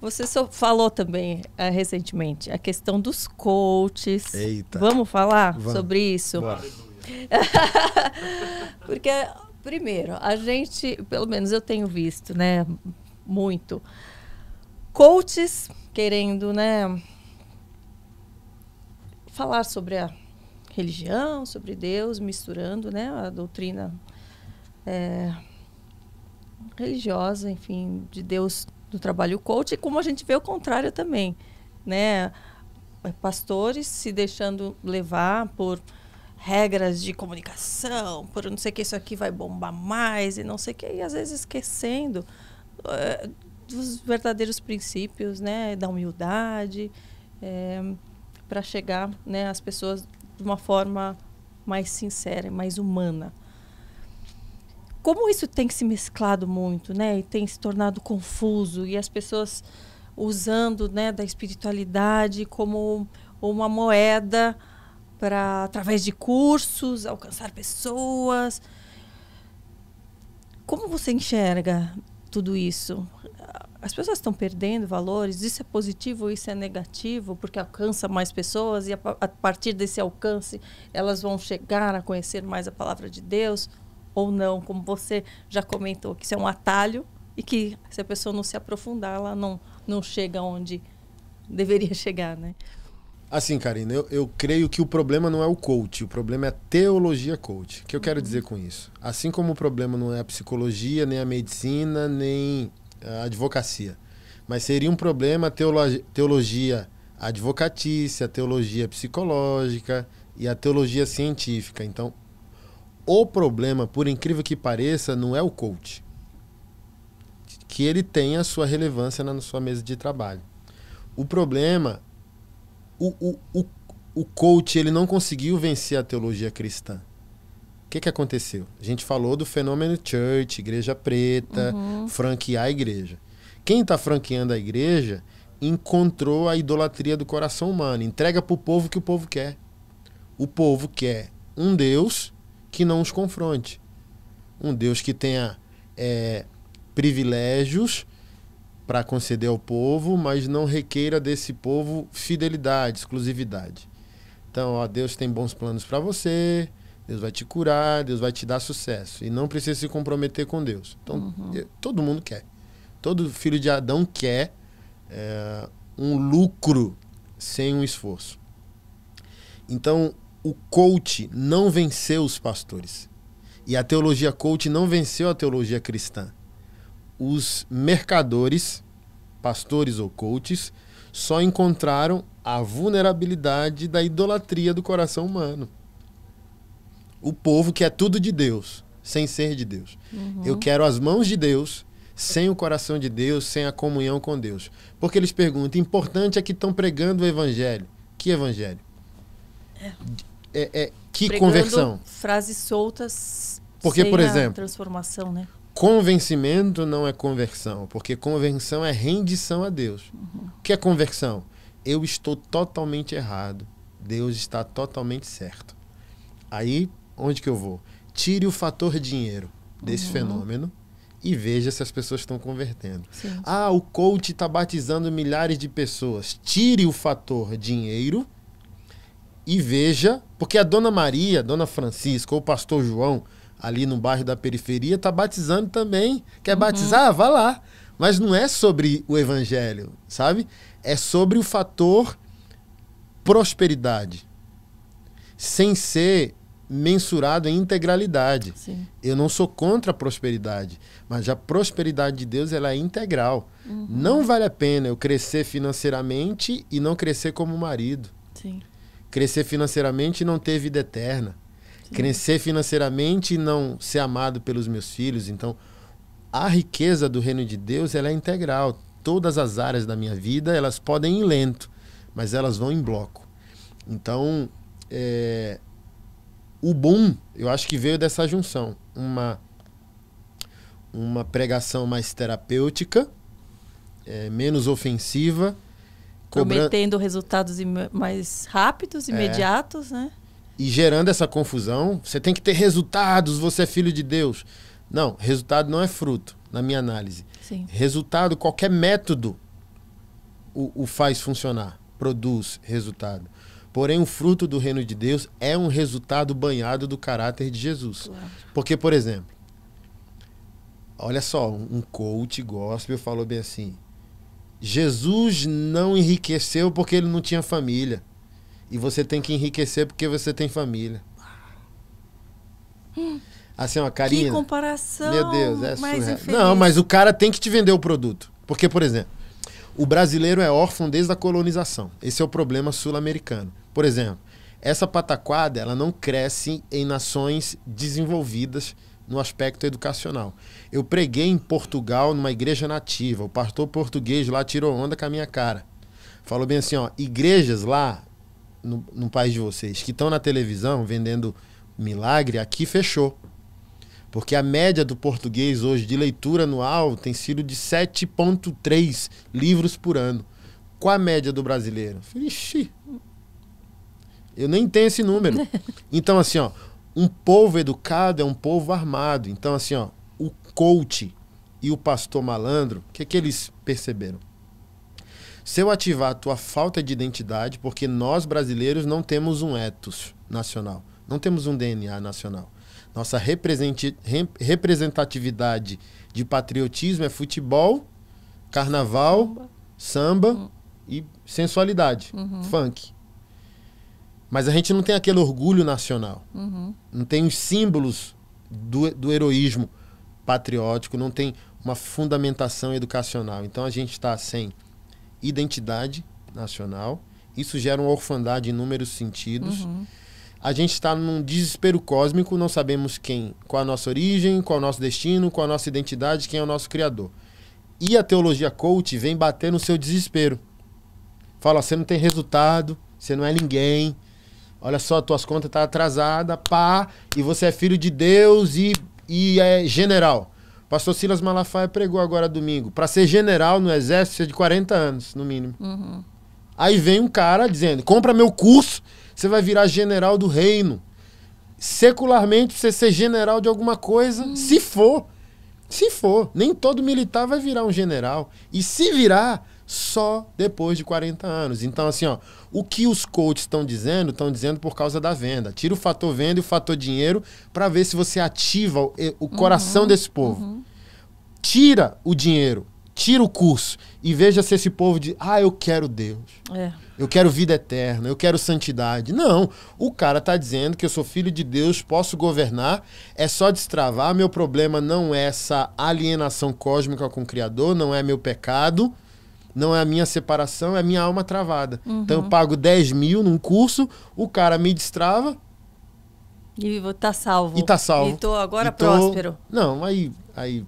Você falou também uh, recentemente a questão dos coaches. Eita. Vamos falar Vamos. sobre isso? Porque, primeiro, a gente, pelo menos eu tenho visto, né, muito, coaches querendo, né, falar sobre a religião, sobre Deus, misturando, né, a doutrina é, religiosa, enfim, de Deus do trabalho coach, e como a gente vê o contrário também, né? Pastores se deixando levar por regras de comunicação, por não sei que isso aqui vai bombar mais e não sei que, e às vezes esquecendo uh, dos verdadeiros princípios, né, da humildade, é, eh, para chegar, né, às pessoas de uma forma mais sincera, mais humana como isso tem se mesclado muito, né? E tem se tornado confuso e as pessoas usando, né, da espiritualidade como uma moeda para através de cursos alcançar pessoas. Como você enxerga tudo isso? As pessoas estão perdendo valores. Isso é positivo, ou isso é negativo, porque alcança mais pessoas e a partir desse alcance elas vão chegar a conhecer mais a palavra de Deus ou não, como você já comentou, que isso é um atalho e que se a pessoa não se aprofundar, ela não, não chega onde deveria chegar, né? Assim, Karina, eu, eu creio que o problema não é o coach, o problema é a teologia coach. O que eu quero uhum. dizer com isso? Assim como o problema não é a psicologia, nem a medicina, nem a advocacia, mas seria um problema a teologia, teologia advocatícia, a teologia psicológica e a teologia científica. Então, o problema, por incrível que pareça, não é o coach. Que ele tem a sua relevância na sua mesa de trabalho. O problema, o, o, o, o coach ele não conseguiu vencer a teologia cristã. O que, que aconteceu? A gente falou do fenômeno church, igreja preta, uhum. franquear a igreja. Quem está franqueando a igreja encontrou a idolatria do coração humano. Entrega para o povo que o povo quer. O povo quer um Deus que não os confronte. Um Deus que tenha é, privilégios para conceder ao povo, mas não requeira desse povo fidelidade, exclusividade. Então, ó, Deus tem bons planos para você, Deus vai te curar, Deus vai te dar sucesso. E não precisa se comprometer com Deus. Então, uhum. todo mundo quer. Todo filho de Adão quer é, um lucro sem um esforço. Então, o coach não venceu os pastores. E a teologia coach não venceu a teologia cristã. Os mercadores, pastores ou coaches, só encontraram a vulnerabilidade da idolatria do coração humano. O povo que é tudo de Deus, sem ser de Deus. Uhum. Eu quero as mãos de Deus, sem o coração de Deus, sem a comunhão com Deus. Porque eles perguntam: importante é que estão pregando o evangelho. Que evangelho? É é, é que Pregando conversão? Frases soltas. Porque, por exemplo. Transformação, né? Convencimento não é conversão, porque convenção é rendição a Deus. Uhum. O que é conversão? Eu estou totalmente errado. Deus está totalmente certo. Aí, onde que eu vou? Tire o fator dinheiro desse uhum. fenômeno e veja se as pessoas estão convertendo. Sim. Ah, o coach está batizando milhares de pessoas. Tire o fator dinheiro e veja, porque a dona Maria, a dona Francisca ou o pastor João, ali no bairro da periferia, tá batizando também. Quer uhum. batizar? Vá lá. Mas não é sobre o evangelho, sabe? É sobre o fator prosperidade. Sem ser mensurado em integralidade. Sim. Eu não sou contra a prosperidade, mas a prosperidade de Deus ela é integral. Uhum. Não vale a pena eu crescer financeiramente e não crescer como marido. Sim. Crescer financeiramente não ter vida eterna. Sim. Crescer financeiramente e não ser amado pelos meus filhos. Então, a riqueza do reino de Deus ela é integral. Todas as áreas da minha vida elas podem ir lento, mas elas vão em bloco. Então, é, o boom, eu acho que veio dessa junção. Uma, uma pregação mais terapêutica, é, menos ofensiva prometendo resultados mais rápidos, é. imediatos, é. né? E gerando essa confusão, você tem que ter resultados, você é filho de Deus. Não, resultado não é fruto, na minha análise. Sim. Resultado, qualquer método o, o faz funcionar, produz resultado. Porém, o fruto do reino de Deus é um resultado banhado do caráter de Jesus. Claro. Porque, por exemplo, olha só, um coach gospel falou bem assim: Jesus não enriqueceu porque ele não tinha família. E você tem que enriquecer porque você tem família. Assim, ó, Karina. Que comparação. Meu Deus, é surreal. Não, mas o cara tem que te vender o produto. Porque, por exemplo, o brasileiro é órfão desde a colonização. Esse é o problema sul-americano. Por exemplo, essa pataquada, ela não cresce em nações desenvolvidas no aspecto educacional. Eu preguei em Portugal, numa igreja nativa. O pastor português lá tirou onda com a minha cara. Falou bem assim: ó, igrejas lá, no, no país de vocês, que estão na televisão vendendo milagre, aqui fechou. Porque a média do português hoje de leitura anual tem sido de 7,3 livros por ano. Qual a média do brasileiro? Ixi, eu nem tenho esse número. Então, assim, ó, um povo educado é um povo armado. Então, assim, ó, o coach e o pastor malandro, o que, que eles perceberam? Se eu ativar a tua falta de identidade, porque nós brasileiros não temos um ethos nacional, não temos um DNA nacional. Nossa representatividade de patriotismo é futebol, carnaval, samba, samba uhum. e sensualidade, uhum. funk. Mas a gente não tem aquele orgulho nacional. Uhum. Não tem os símbolos do, do heroísmo patriótico, não tem uma fundamentação educacional. Então a gente está sem identidade nacional. Isso gera uma orfandade em inúmeros sentidos. Uhum. A gente está num desespero cósmico, não sabemos quem, qual a nossa origem, qual o nosso destino, qual a nossa identidade, quem é o nosso criador. E a teologia coach vem bater no seu desespero. Fala, você não tem resultado, você não é ninguém, olha só, tuas contas tá atrasada, pá, e você é filho de Deus e, e é general. Pastor Silas Malafaia pregou agora domingo. Para ser general no exército, é de 40 anos, no mínimo. Uhum. Aí vem um cara dizendo: compra meu curso, você vai virar general do reino. Secularmente, você ser general de alguma coisa, uhum. se for. Se for. Nem todo militar vai virar um general. E se virar, só depois de 40 anos. Então, assim, ó, o que os coaches estão dizendo, estão dizendo por causa da venda. Tira o fator venda e o fator dinheiro para ver se você ativa o, o coração uhum, desse povo. Uhum. Tira o dinheiro, tira o curso e veja se esse povo diz: ah, eu quero Deus. É. Eu quero vida eterna, eu quero santidade. Não, o cara tá dizendo que eu sou filho de Deus, posso governar, é só destravar. Meu problema não é essa alienação cósmica com o Criador, não é meu pecado não é a minha separação, é a minha alma travada. Uhum. Então eu pago 10 mil num curso, o cara me destrava. E tá salvo. E tá salvo. E tô agora e tô... próspero. Não, aí, aí.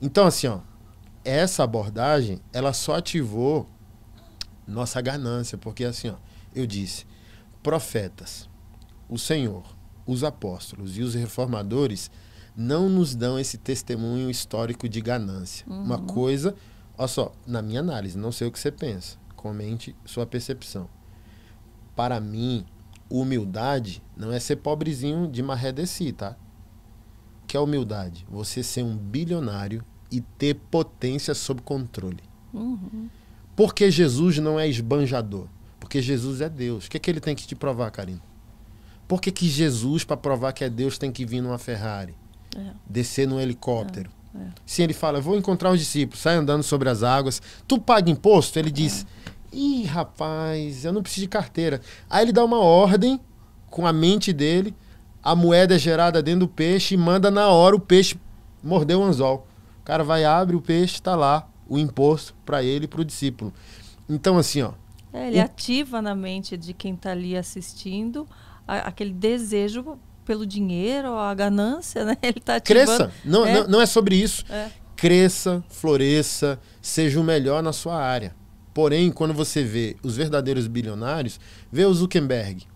Então, assim, ó, essa abordagem, ela só ativou nossa ganância, porque assim, ó, eu disse, profetas, o Senhor, os apóstolos e os reformadores não nos dão esse testemunho histórico de ganância. Uhum. Uma coisa Olha só, na minha análise, não sei o que você pensa. Comente sua percepção. Para mim, humildade não é ser pobrezinho de maré si, tá? Que é humildade? Você ser um bilionário e ter potência sob controle. Uhum. Porque Jesus não é esbanjador. Porque Jesus é Deus. O que, é que ele tem que te provar, Karina? Por que, que Jesus, para provar que é Deus, tem que vir numa Ferrari? É. Descer num helicóptero? É é. Se ele fala, vou encontrar os discípulos, sai andando sobre as águas, tu paga imposto? Ele diz, é. ih, rapaz, eu não preciso de carteira. Aí ele dá uma ordem com a mente dele, a moeda é gerada dentro do peixe e manda na hora o peixe morder o anzol. O cara vai, abre o peixe, está lá o imposto para ele e para o discípulo. Então, assim, ó. É, ele o... ativa na mente de quem está ali assistindo aquele desejo pelo dinheiro, a ganância, né? Ele tá ativando. Cresça. Não é, não, não é sobre isso. É. Cresça, floresça, seja o melhor na sua área. Porém, quando você vê os verdadeiros bilionários, vê o Zuckerberg,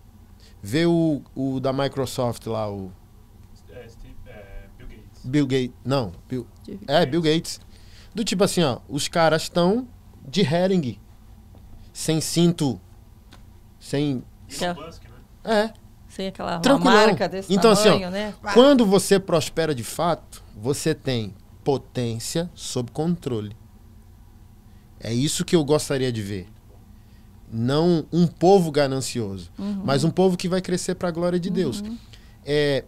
vê o, o da Microsoft lá, o. É, Steve, é, Bill Gates. Bill Gates. Não, Bill, é, Bill Gates. Do tipo assim, ó, os caras estão de herring, sem cinto, sem. né? É sem aquela marca desse então, tamanho, assim, ó, né? Quando você prospera de fato, você tem potência sob controle. É isso que eu gostaria de ver. Não um povo ganancioso, uhum. mas um povo que vai crescer para a glória de Deus. Uhum. É,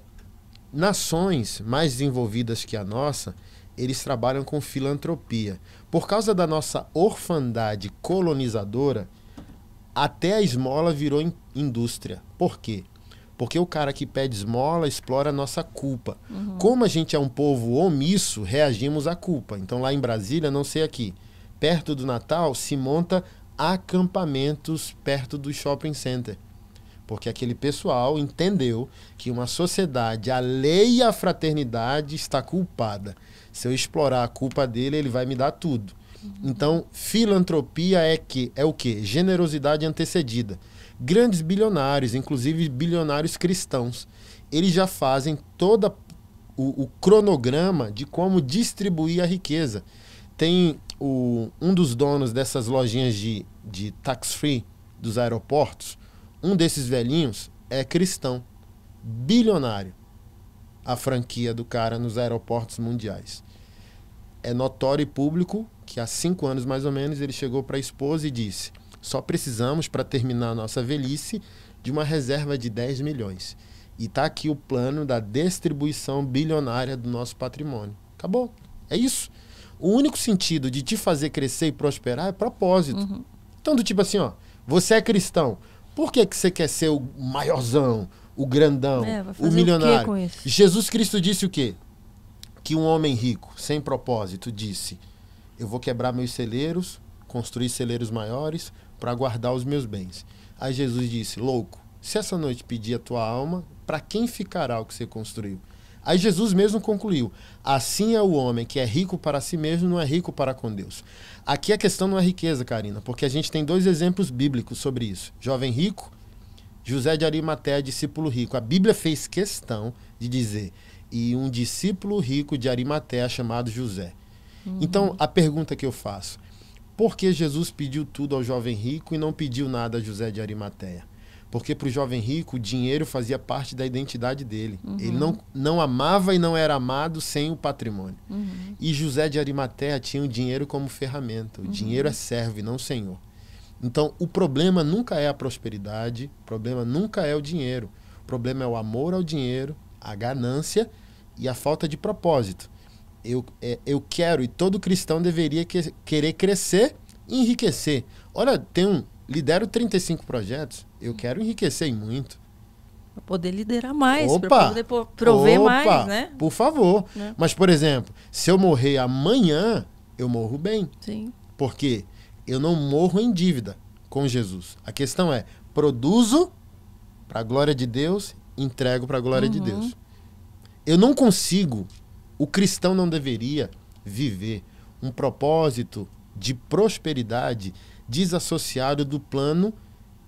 nações mais desenvolvidas que a nossa, eles trabalham com filantropia. Por causa da nossa orfandade colonizadora, até a esmola virou in indústria. Por quê? Porque o cara que pede esmola explora a nossa culpa. Uhum. Como a gente é um povo omisso, reagimos à culpa. Então lá em Brasília, não sei aqui, perto do Natal, se monta acampamentos perto do shopping center. Porque aquele pessoal entendeu que uma sociedade alheia à fraternidade está culpada. Se eu explorar a culpa dele, ele vai me dar tudo. Uhum. Então, filantropia é que é o que? Generosidade antecedida grandes bilionários, inclusive bilionários cristãos. Eles já fazem todo o, o cronograma de como distribuir a riqueza. Tem o, um dos donos dessas lojinhas de, de tax-free dos aeroportos, um desses velhinhos é cristão, bilionário. A franquia do cara nos aeroportos mundiais. É notório e público que há cinco anos mais ou menos ele chegou para a esposa e disse: só precisamos, para terminar a nossa velhice, de uma reserva de 10 milhões. E está aqui o plano da distribuição bilionária do nosso patrimônio. Acabou. É isso. O único sentido de te fazer crescer e prosperar é propósito. Uhum. Então, do tipo assim, ó, você é cristão. Por que, que você quer ser o maiorzão, o grandão, é, o milionário? O Jesus Cristo disse o quê? Que um homem rico, sem propósito, disse: Eu vou quebrar meus celeiros, construir celeiros maiores, para guardar os meus bens. Aí Jesus disse: Louco, se essa noite pedir a tua alma, para quem ficará o que você construiu? Aí Jesus mesmo concluiu: Assim é o homem que é rico para si mesmo, não é rico para com Deus. Aqui a questão não é riqueza, Karina, porque a gente tem dois exemplos bíblicos sobre isso. Jovem rico, José de Arimateia, discípulo rico. A Bíblia fez questão de dizer: e um discípulo rico de Arimateia chamado José. Uhum. Então, a pergunta que eu faço: porque Jesus pediu tudo ao jovem rico e não pediu nada a José de Arimateia? Porque para o jovem rico, o dinheiro fazia parte da identidade dele. Uhum. Ele não, não amava e não era amado sem o patrimônio. Uhum. E José de Arimateia tinha o dinheiro como ferramenta. O uhum. dinheiro é servo e não senhor. Então, o problema nunca é a prosperidade, o problema nunca é o dinheiro. O problema é o amor ao dinheiro, a ganância e a falta de propósito eu, é, eu quero e todo cristão deveria que, querer crescer e enriquecer. Olha, tem um, lidero 35 projetos, eu quero enriquecer em muito. poder liderar mais, para poder prover opa, mais, né? Por favor. Né? Mas, por exemplo, se eu morrer amanhã, eu morro bem. Sim. Porque eu não morro em dívida com Jesus. A questão é, produzo para a glória de Deus, entrego para a glória uhum. de Deus. Eu não consigo o cristão não deveria viver um propósito de prosperidade desassociado do plano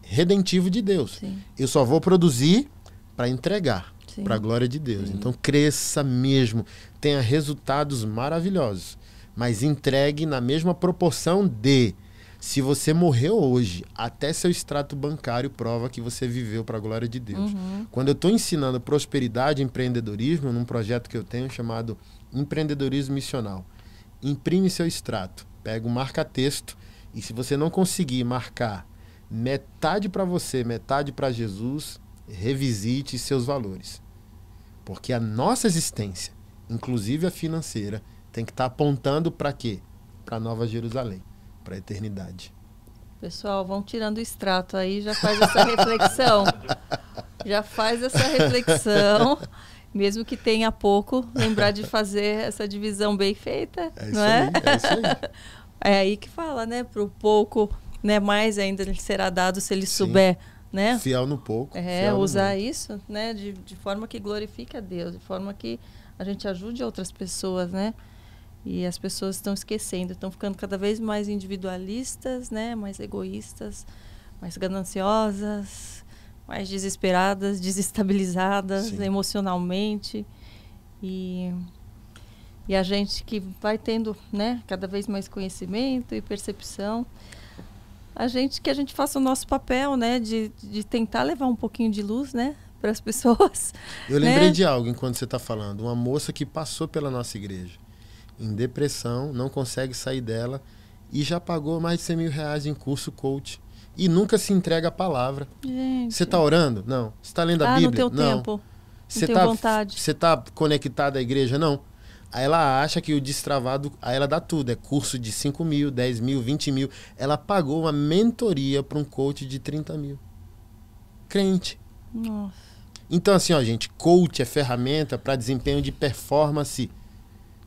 redentivo de Deus. Sim. Eu só vou produzir para entregar para a glória de Deus. Sim. Uhum. Então cresça mesmo, tenha resultados maravilhosos, mas entregue na mesma proporção de se você morreu hoje, até seu extrato bancário prova que você viveu para a glória de Deus. Uhum. Quando eu estou ensinando prosperidade e empreendedorismo, num projeto que eu tenho chamado Empreendedorismo Missional, imprime seu extrato, pega o marca-texto e se você não conseguir marcar metade para você, metade para Jesus, revisite seus valores. Porque a nossa existência, inclusive a financeira, tem que estar tá apontando para quê? Para Nova Jerusalém para a eternidade. Pessoal, vão tirando o extrato aí, já faz essa reflexão. já faz essa reflexão. Mesmo que tenha pouco, lembrar de fazer essa divisão bem feita. É não é? Aí, é isso aí. É aí que fala, né? Para o pouco, né? Mais ainda ele será dado se ele Sim. souber, né? Fiel no pouco. É, usar isso, né? De, de forma que glorifique a Deus, de forma que a gente ajude outras pessoas, né? E as pessoas estão esquecendo, estão ficando cada vez mais individualistas, né? mais egoístas, mais gananciosas, mais desesperadas, desestabilizadas Sim. emocionalmente. E, e a gente que vai tendo né, cada vez mais conhecimento e percepção, a gente que a gente faça o nosso papel né, de, de tentar levar um pouquinho de luz né, para as pessoas. Eu lembrei né? de algo enquanto você está falando, uma moça que passou pela nossa igreja em depressão, não consegue sair dela e já pagou mais de 100 mil reais em curso coach e nunca se entrega a palavra. Você está orando? Não. Você está lendo a ah, Bíblia? Não. não. Tempo. Você tá, vontade. Você está conectado à igreja? Não. Aí ela acha que o destravado, aí ela dá tudo. É curso de 5 mil, 10 mil, 20 mil. Ela pagou uma mentoria para um coach de 30 mil. Crente. Nossa. Então, assim, ó, gente, coach é ferramenta para desempenho de performance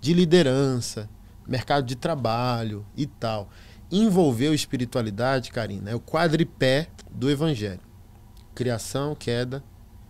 de liderança, mercado de trabalho e tal. Envolveu espiritualidade, Karina, é o quadripé do evangelho. Criação, queda,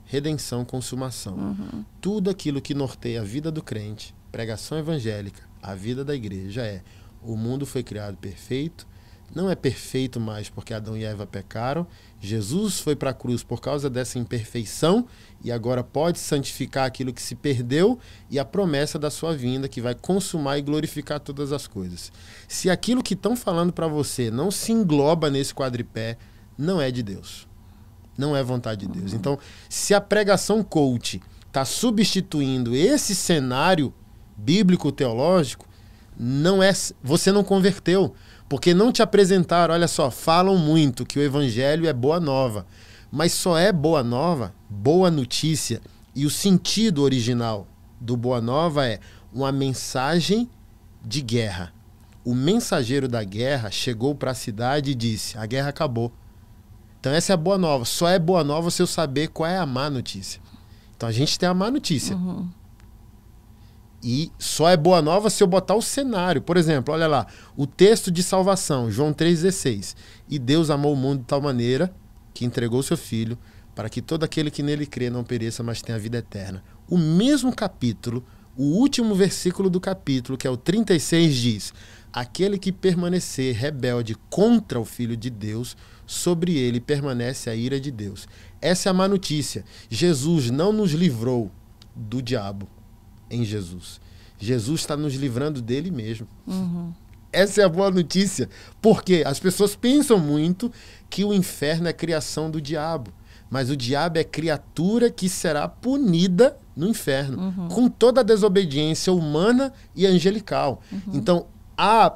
redenção, consumação. Uhum. Tudo aquilo que norteia a vida do crente, pregação evangélica, a vida da igreja é: o mundo foi criado perfeito, não é perfeito mais porque Adão e Eva pecaram. Jesus foi para a cruz por causa dessa imperfeição e agora pode santificar aquilo que se perdeu e a promessa da sua vinda que vai consumar e glorificar todas as coisas. Se aquilo que estão falando para você não se engloba nesse quadripé, não é de Deus. Não é vontade de Deus. Então, se a pregação coach está substituindo esse cenário bíblico teológico, não é, você não converteu porque não te apresentaram, olha só, falam muito que o evangelho é boa nova, mas só é boa nova, boa notícia. E o sentido original do boa nova é uma mensagem de guerra. O mensageiro da guerra chegou para a cidade e disse: "A guerra acabou". Então essa é a boa nova. Só é boa nova se eu saber qual é a má notícia. Então a gente tem a má notícia. Uhum. E só é boa nova se eu botar o cenário. Por exemplo, olha lá, o texto de salvação, João 3,16. E Deus amou o mundo de tal maneira que entregou seu filho para que todo aquele que nele crê não pereça, mas tenha a vida eterna. O mesmo capítulo, o último versículo do capítulo, que é o 36, diz: Aquele que permanecer rebelde contra o filho de Deus, sobre ele permanece a ira de Deus. Essa é a má notícia. Jesus não nos livrou do diabo em Jesus. Jesus está nos livrando dele mesmo. Uhum. Essa é a boa notícia. Porque as pessoas pensam muito que o inferno é criação do diabo. Mas o diabo é criatura que será punida no inferno, uhum. com toda a desobediência humana e angelical. Uhum. Então, a,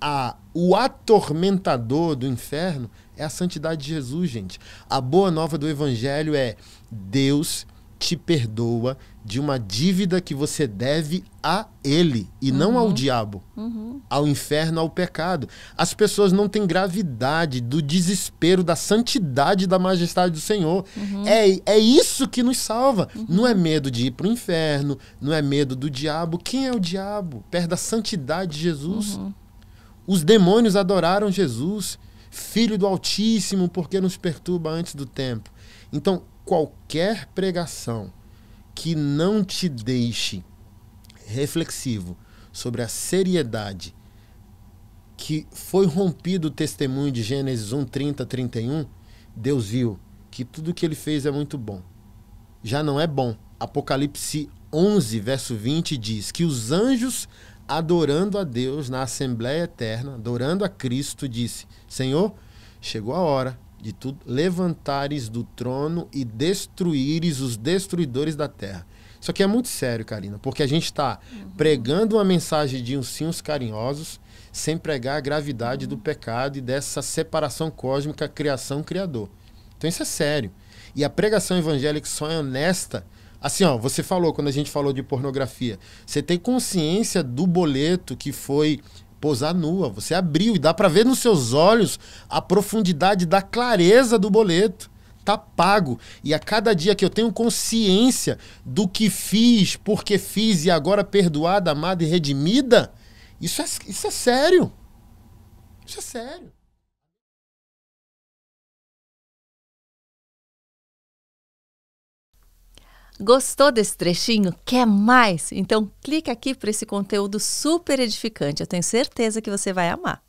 a, o atormentador do inferno é a santidade de Jesus, gente. A boa nova do evangelho é Deus te perdoa de uma dívida que você deve a ele e uhum. não ao uhum. diabo, uhum. ao inferno, ao pecado. As pessoas não têm gravidade do desespero, da santidade, da majestade do Senhor. Uhum. É, é isso que nos salva. Uhum. Não é medo de ir para o inferno, não é medo do diabo. Quem é o diabo? Perda a santidade de Jesus. Uhum. Os demônios adoraram Jesus, filho do Altíssimo, porque nos perturba antes do tempo. Então, qualquer pregação que não te deixe reflexivo sobre a seriedade que foi rompido o testemunho de Gênesis 1, 30, 31, Deus viu que tudo que ele fez é muito bom. Já não é bom. Apocalipse 11, verso 20 diz que os anjos, adorando a Deus na Assembleia Eterna, adorando a Cristo, disse: Senhor, chegou a hora de tudo levantares do trono e destruíres os destruidores da terra. Isso aqui é muito sério, Karina, porque a gente está uhum. pregando uma mensagem de uns carinhosos sem pregar a gravidade uhum. do pecado e dessa separação cósmica criação-criador. Então isso é sério. E a pregação evangélica só é honesta. Assim, ó, você falou quando a gente falou de pornografia. Você tem consciência do boleto que foi posar nua. Você abriu e dá para ver nos seus olhos a profundidade da clareza do boleto. Tá pago. E a cada dia que eu tenho consciência do que fiz, porque fiz e agora perdoada, amada e redimida, isso é, isso é sério. Isso é sério. Gostou desse trechinho? Quer mais? Então clica aqui para esse conteúdo super edificante. Eu tenho certeza que você vai amar.